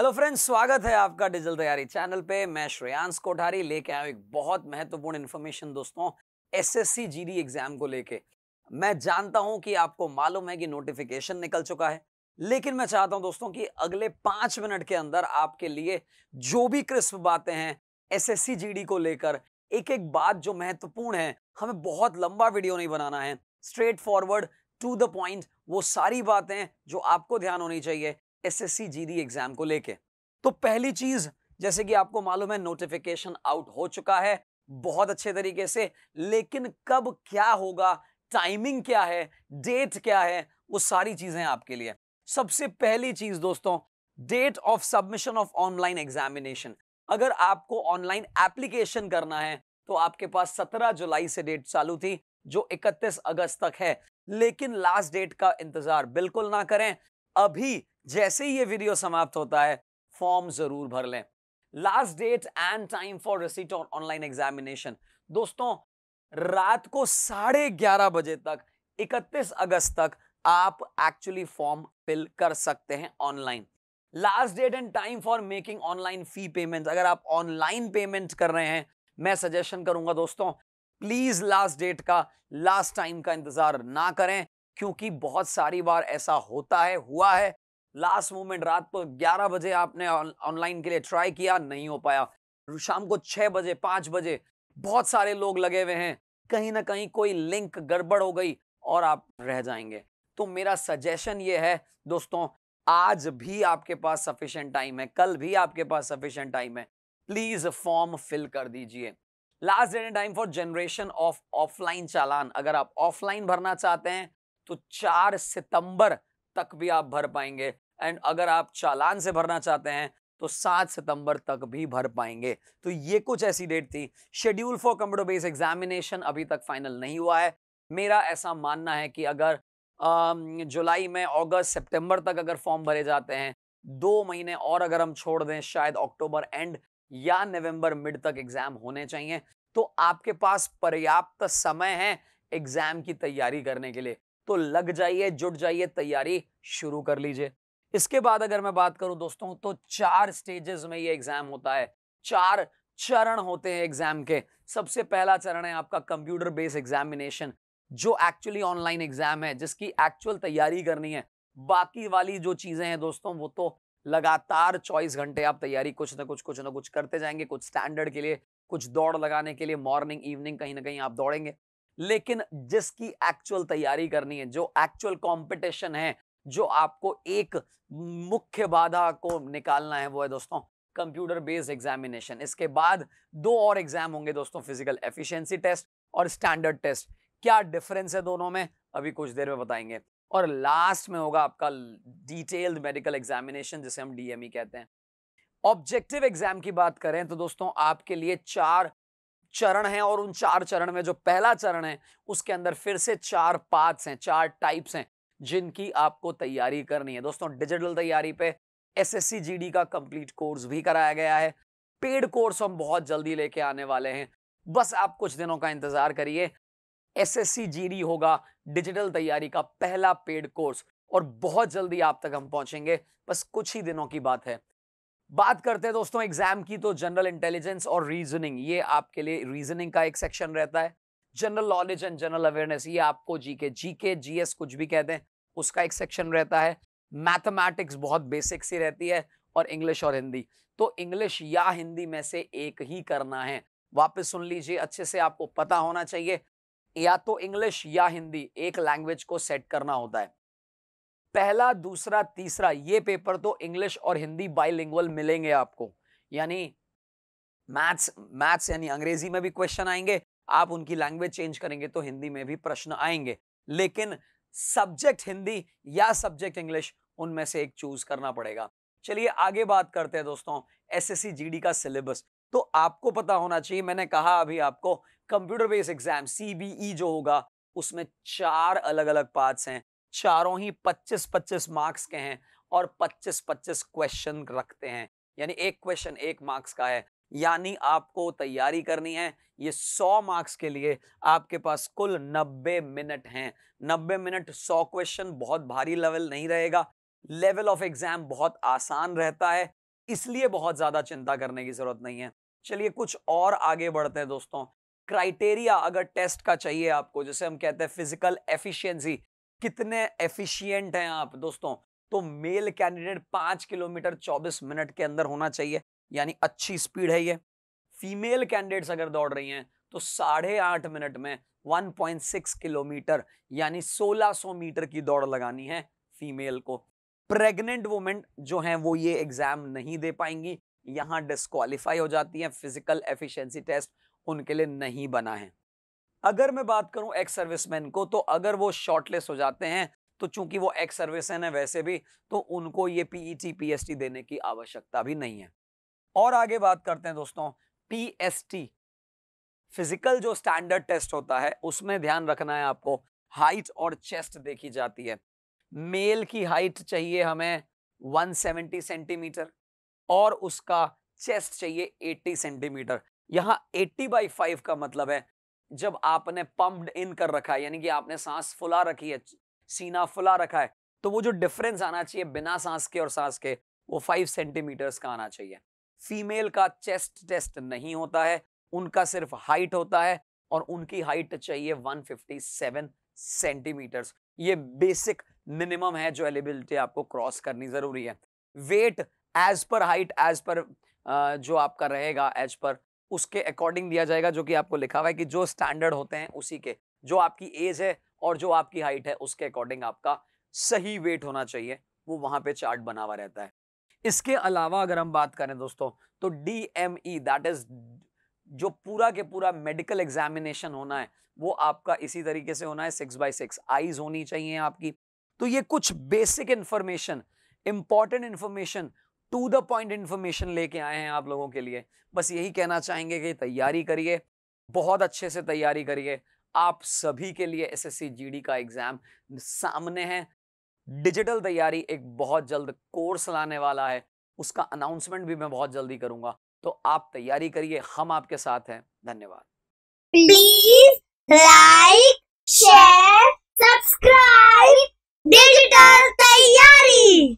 hello friends स्वागत है आपका डिजिटल तैयारी चैनल पे मैं श्रेयांश कोठारी लेके आया हूँ एक बहुत महत्वपूर्ण इन्फॉर्मेशन दोस्तों एसएससी जीडी एग्जाम को लेके मैं जानता हूं कि आपको मालूम है कि नोटिफिकेशन निकल चुका है लेकिन मैं चाहता हूं दोस्तों कि अगले पांच मिनट के अंदर आपके लिए जो भी क्रिस्प बातें हैं एस एस को लेकर एक एक बात जो महत्वपूर्ण है हमें बहुत लंबा वीडियो नहीं बनाना है straightforward to the point वो सारी बातें जो आपको ध्यान होनी चाहिए एसएससी जीडी एग्जाम को लेके तो पहली चीज जैसे कि आपको मालूम है नोटिफिकेशन आउट हो चुका है बहुत अच्छे तरीके से लेकिन कब क्या होगा टाइमिंग क्या है डेट क्या है वो सारी चीजें आपके लिए सबसे पहली चीज दोस्तों date of submission of online examination अगर आपको ऑनलाइन एप्लीकेशन करना है तो आपके पास 17 जुलाई से डेट चालू थी जो 31 अगस्त तक है लेकिन लास्ट डेट का इंतजार बिल्कुल ना करें अभी जैसे ही ये वीडियो समाप्त होता है फॉर्म जरूर भर लें last date and time for receipt और ऑनलाइन एग्जामिनेशन दोस्तों रात को साढ़े ग्यारह बजे तक 31 अगस्त तक आप एक्चुअली फॉर्म फिल कर सकते हैं online last date and time for making online fee payment अगर आप ऑनलाइन पेमेंट कर रहे हैं मैं सजेशन करूंगा दोस्तों प्लीज लास्ट डेट का लास्ट टाइम का इंतजार ना करें क्योंकि बहुत सारी बार ऐसा होता है हुआ है लास्ट मोमेंट रात को 11 बजे आपने ऑनलाइन के लिए ट्राई किया नहीं हो पाया शाम को 6 बजे 5 बजे बहुत सारे लोग लगे हुए हैं कहीं ना कहीं कोई लिंक गड़बड़ हो गई और आप रह जाएंगे तो मेरा सजेशन ये है दोस्तों आज भी आपके पास सफिशेंट टाइम है कल भी आपके पास सफिशेंट टाइम है प्लीज फॉर्म फिल कर दीजिए last date time for generation of offline चालान अगर आप ऑफलाइन भरना चाहते हैं तो 4 सितंबर तक भी आप भर पाएंगे एंड अगर आप चालान से भरना चाहते हैं तो सात सितंबर तक भी भर पाएंगे तो ये कुछ ऐसी डेट थी schedule for computer base examination अभी तक फाइनल नहीं हुआ है मेरा ऐसा मानना है कि अगर जुलाई में अगस्त सितंबर तक अगर फॉर्म भरे जाते हैं दो महीने और अगर हम छोड़ दें शायद अक्टूबर एंड या नवंबर मिड तक एग्जाम होने चाहिए तो आपके पास पर्याप्त समय है एग्जाम की तैयारी करने के लिए तो लग जाइए जुट जाइए तैयारी शुरू कर लीजिए इसके बाद अगर मैं बात करूं दोस्तों तो चार स्टेजेस में ये एग्जाम होता है चार चरण होते हैं एग्जाम के सबसे पहला चरण है आपका कंप्यूटर बेस्ड एग्जामिनेशन जो एक्चुअली ऑनलाइन एग्जाम है जिसकी एक्चुअल तैयारी करनी है बाकी वाली जो चीजें हैं दोस्तों वो तो लगातार चौबीस घंटे आप तैयारी कुछ ना कुछ कुछ ना कुछ करते जाएंगे कुछ स्टैंडर्ड के लिए कुछ दौड़ लगाने के लिए मॉर्निंग इवनिंग कहीं ना कहीं आप दौड़ेंगे लेकिन जिसकी एक्चुअल तैयारी करनी है जो एक्चुअल कंपटीशन है जो आपको एक मुख्य बाधा को निकालना है वो है दोस्तों कंप्यूटर बेस्ड एग्जामिनेशन इसके बाद दो और एग्जाम होंगे दोस्तों फिजिकल एफिशिएंसी टेस्ट और स्टैंडर्ड टेस्ट क्या डिफरेंस है दोनों में अभी कुछ देर में बताएंगे और लास्ट में होगा आपका डिटेल्ड मेडिकल एग्जामिनेशन जिसे हम डीएमई e कहते हैं ऑब्जेक्टिव एग्जाम की बात करें तो दोस्तों आपके लिए चार चरण हैं और उन चार चरण में जो पहला चरण है उसके अंदर फिर से चार पाथ्स हैं चार टाइप्स हैं जिनकी आपको तैयारी करनी है दोस्तों डिजिटल तैयारी पे एसएससी जीडी का कंप्लीट कोर्स भी कराया गया है पेड कोर्स हम बहुत जल्दी लेके आने वाले हैं बस आप कुछ दिनों का इंतजार करिए एसएससी जीडी होगा डिजिटल तैयारी का पहला पेड कोर्स और बहुत जल्दी आप तक हम पहुंचेंगे बस कुछ ही दिनों की बात है बात करते हैं दोस्तों एग्जाम की तो जनरल इंटेलिजेंस और रीजनिंग ये आपके लिए रीजनिंग का एक सेक्शन रहता है general knowledge and general awareness ये आपको जीके जीके जीएस कुछ भी कहते हैं उसका एक सेक्शन रहता है मैथमेटिक्स बहुत बेसिक सी रहती है और इंग्लिश और हिंदी तो इंग्लिश या हिंदी में से एक ही करना है वापस सुन लीजिए अच्छे से आपको पता होना चाहिए या तो इंग्लिश या हिंदी एक लैंग्वेज को सेट करना होता है पहला दूसरा तीसरा ये पेपर तो इंग्लिश और हिंदी बाईलिंगुअल मिलेंगे आपको यानी मैथ्स मैथ्स यानी अंग्रेजी में भी क्वेश्चन आएंगे आप उनकी लैंग्वेज चेंज करेंगे तो हिंदी में भी प्रश्न आएंगे लेकिन सब्जेक्ट हिंदी या सब्जेक्ट इंग्लिश उनमें से एक चूज करना पड़ेगा चलिए आगे बात करते हैं दोस्तों एसएससी जीडी का सिलेबस तो आपको पता होना चाहिए मैंने कहा अभी आपको कंप्यूटर बेस्ड एग्जाम सीबीई जो होगा उसमें चार अलग अलग पार्ट्स हैं चारों ही 25-25 मार्क्स के हैं और 25-25 क्वेश्चन रखते हैं यानी एक क्वेश्चन एक मार्क्स का है यानी आपको तैयारी करनी है ये 100 मार्क्स के लिए आपके पास कुल 90 मिनट हैं 90 मिनट 100 क्वेश्चन बहुत भारी लेवल नहीं रहेगा लेवल ऑफ एग्जाम बहुत आसान रहता है इसलिए बहुत ज़्यादा चिंता करने की ज़रूरत नहीं है चलिए कुछ और आगे बढ़ते हैं दोस्तों क्राइटेरिया अगर टेस्ट का चाहिए आपको जैसे हम कहते हैं फिजिकल एफिशिएंसी कितने एफिशिएंट हैं आप दोस्तों तो मेल कैंडिडेट पांच किलोमीटर चौबीस मिनट के अंदर होना चाहिए यानी अच्छी स्पीड है ये फीमेल कैंडिडेट्स अगर दौड़ रही हैं तो साढ़े आठ मिनट में 1.6 किलोमीटर यानी 1600 मीटर की दौड़ लगानी है फीमेल को प्रेग्नेंट वुमेन जो हैं वो ये एग्जाम नहीं दे पाएंगी यहाँ डिस्कालीफाई हो जाती हैं फिजिकल एफिशिएंसी टेस्ट उनके लिए नहीं बना है अगर मैं बात करूं एक्स सर्विसमैन को तो अगर वो शॉर्टलेस हो जाते हैं तो चूंकि वो एक्स सर्विसमैन है वैसे भी तो उनको ये पीईटी पीएसटी e देने की आवश्यकता भी नहीं है और आगे बात करते हैं दोस्तों पीएसटी फिजिकल जो स्टैंडर्ड टेस्ट होता है उसमें ध्यान रखना है आपको हाइट और चेस्ट देखी जाती है मेल की हाइट चाहिए हमें वन सेंटीमीटर और उसका चेस्ट चाहिए 80 सेंटीमीटर यहाँ 80 बाई फाइव का मतलब है जब आपने पम्प्ड इन कर रखा है यानी कि आपने सांस फुला रखी है सीना फुला रखा है तो वो जो डिफरेंस आना चाहिए बिना सांस के और सांस के वो फाइव सेंटीमीटर्स का आना चाहिए फीमेल का चेस्ट टेस्ट नहीं होता है उनका सिर्फ हाइट होता है और उनकी हाइट चाहिए 157 सेंटीमीटर्स ये बेसिक मिनिमम है जो एलिबिलिटी आपको क्रॉस करनी ज़रूरी है weight as per height as per जो आपका रहेगा एज पर उसके अकॉर्डिंग दिया जाएगा जो कि आपको लिखा हुआ है कि जो स्टैंडर्ड होते हैं उसी के जो आपकी एज है और जो आपकी हाइट है उसके अकॉर्डिंग आपका सही वेट होना चाहिए वो वहां पे चार्ट बना हुआ रहता है इसके अलावा अगर हम बात करें दोस्तों तो D M E that is जो पूरा के पूरा मेडिकल एग्जामिनेशन होना है वो आपका इसी तरीके से होना है सिक्स बाई सिक्स आईज होनी चाहिए आपकी तो ये कुछ basic information important information to the point information लेके आए हैं आप लोगों के लिए बस यही कहना चाहेंगे कि तैयारी करिए बहुत अच्छे से तैयारी करिए आप सभी के लिए एसएससी जीडी का एग्ज़ाम सामने है डिजिटल तैयारी एक बहुत जल्द कोर्स लाने वाला है उसका अनाउंसमेंट भी मैं बहुत जल्दी करूंगा तो आप तैयारी करिए हम आपके साथ हैं धन्यवाद please like share subscribe digital तैयारी